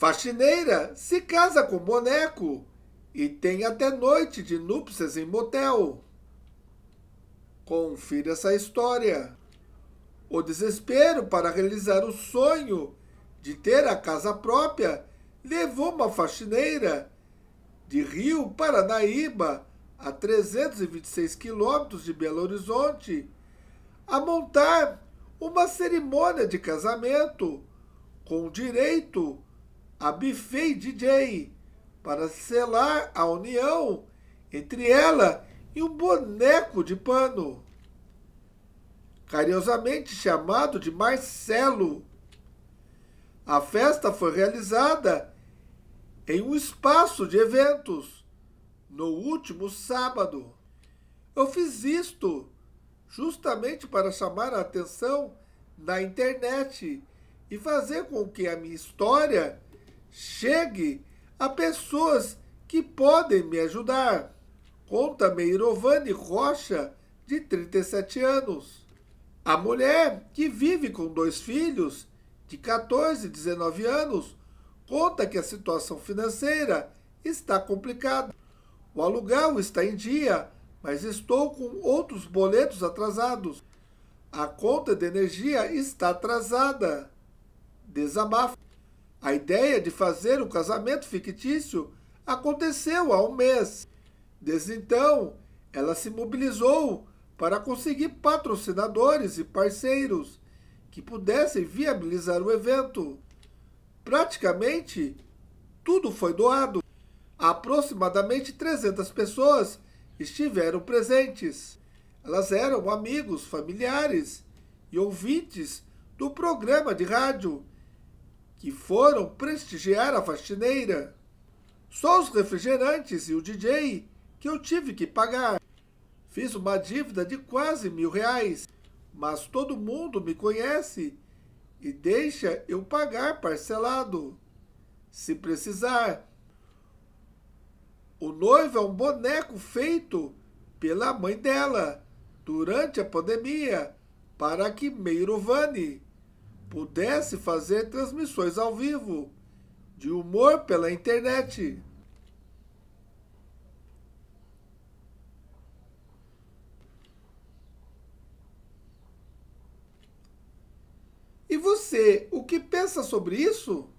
Faxineira se casa com boneco e tem até noite de núpcias em motel. Confira essa história. O desespero para realizar o sonho de ter a casa própria levou uma faxineira de Rio Paranaíba, a 326 quilômetros de Belo Horizonte, a montar uma cerimônia de casamento com direito a Bifei DJ para selar a união entre ela e um boneco de pano, carinhosamente chamado de Marcelo. A festa foi realizada em um espaço de eventos no último sábado. Eu fiz isto justamente para chamar a atenção na internet e fazer com que a minha história chegue a pessoas que podem me ajudar. conta Meirovani Rocha, de 37 anos. A mulher, que vive com dois filhos, de 14 e 19 anos, conta que a situação financeira está complicada. O aluguel está em dia, mas estou com outros boletos atrasados. A conta de energia está atrasada. Desabafo. A ideia de fazer um casamento fictício aconteceu há um mês. Desde então, ela se mobilizou para conseguir patrocinadores e parceiros que pudessem viabilizar o evento. Praticamente tudo foi doado. Aproximadamente 300 pessoas estiveram presentes. Elas eram amigos, familiares e ouvintes do programa de rádio que foram prestigiar a faxineira. Só os refrigerantes e o DJ que eu tive que pagar. Fiz uma dívida de quase mil reais, mas todo mundo me conhece e deixa eu pagar parcelado. Se precisar. O noivo é um boneco feito pela mãe dela durante a pandemia para que Meirovani pudesse fazer transmissões ao vivo de humor pela internet. E você, o que pensa sobre isso?